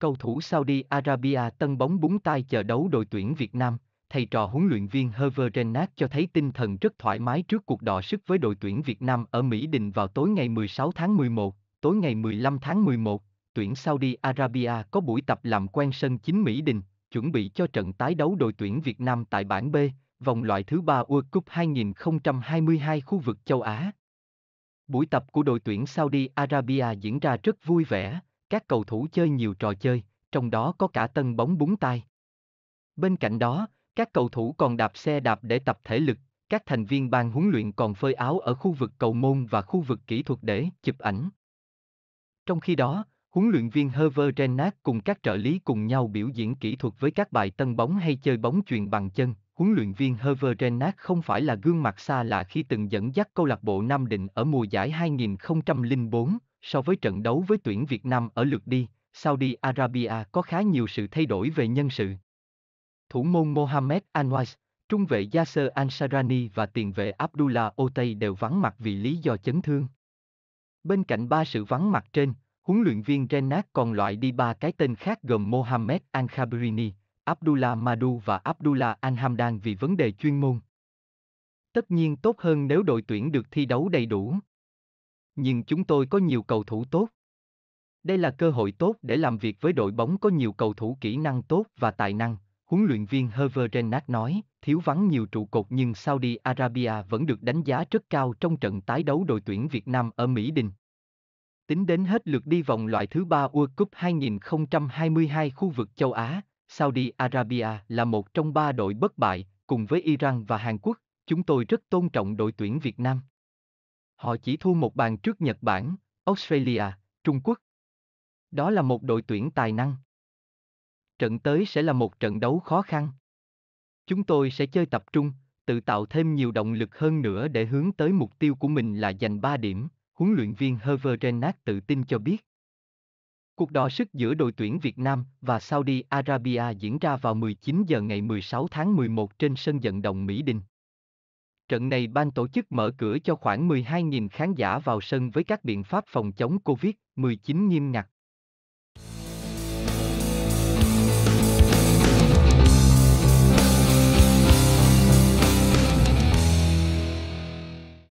Cầu thủ Saudi Arabia tân bóng búng tay chờ đấu đội tuyển Việt Nam, thầy trò huấn luyện viên Hervé Renat cho thấy tinh thần rất thoải mái trước cuộc đọ sức với đội tuyển Việt Nam ở Mỹ Đình vào tối ngày 16 tháng 11, tối ngày 15 tháng 11, tuyển Saudi Arabia có buổi tập làm quen sân chính Mỹ Đình, chuẩn bị cho trận tái đấu đội tuyển Việt Nam tại bảng B, vòng loại thứ ba World Cup 2022 khu vực châu Á. Buổi tập của đội tuyển Saudi Arabia diễn ra rất vui vẻ, các cầu thủ chơi nhiều trò chơi, trong đó có cả tân bóng búng tay. Bên cạnh đó, các cầu thủ còn đạp xe đạp để tập thể lực, các thành viên ban huấn luyện còn phơi áo ở khu vực cầu môn và khu vực kỹ thuật để chụp ảnh. Trong khi đó, huấn luyện viên Hervé Renard cùng các trợ lý cùng nhau biểu diễn kỹ thuật với các bài tân bóng hay chơi bóng truyền bằng chân. Huấn luyện viên Hervé Renard không phải là gương mặt xa lạ khi từng dẫn dắt câu lạc bộ Nam Định ở mùa giải 2004, so với trận đấu với tuyển Việt Nam ở lượt đi, Saudi Arabia có khá nhiều sự thay đổi về nhân sự. Thủ môn Mohamed Anwais, trung vệ Yasser Ansarani và tiền vệ Abdullah Otay đều vắng mặt vì lý do chấn thương. Bên cạnh ba sự vắng mặt trên, huấn luyện viên Renat còn loại đi ba cái tên khác gồm Mohamed al Abdullah Madu và Abdullah al vì vấn đề chuyên môn. Tất nhiên tốt hơn nếu đội tuyển được thi đấu đầy đủ nhưng chúng tôi có nhiều cầu thủ tốt. Đây là cơ hội tốt để làm việc với đội bóng có nhiều cầu thủ kỹ năng tốt và tài năng, huấn luyện viên Hervé Renard nói, thiếu vắng nhiều trụ cột nhưng Saudi Arabia vẫn được đánh giá rất cao trong trận tái đấu đội tuyển Việt Nam ở Mỹ Đình. Tính đến hết lượt đi vòng loại thứ ba World Cup 2022 khu vực châu Á, Saudi Arabia là một trong ba đội bất bại, cùng với Iran và Hàn Quốc, chúng tôi rất tôn trọng đội tuyển Việt Nam. Họ chỉ thua một bàn trước Nhật Bản, Australia, Trung Quốc. Đó là một đội tuyển tài năng. Trận tới sẽ là một trận đấu khó khăn. Chúng tôi sẽ chơi tập trung, tự tạo thêm nhiều động lực hơn nữa để hướng tới mục tiêu của mình là giành 3 điểm, huấn luyện viên Hever Renat tự tin cho biết. Cuộc đo sức giữa đội tuyển Việt Nam và Saudi Arabia diễn ra vào 19 giờ ngày 16 tháng 11 trên sân vận động Mỹ Đình. Trận này ban tổ chức mở cửa cho khoảng 12.000 khán giả vào sân với các biện pháp phòng chống Covid-19 nghiêm ngặt.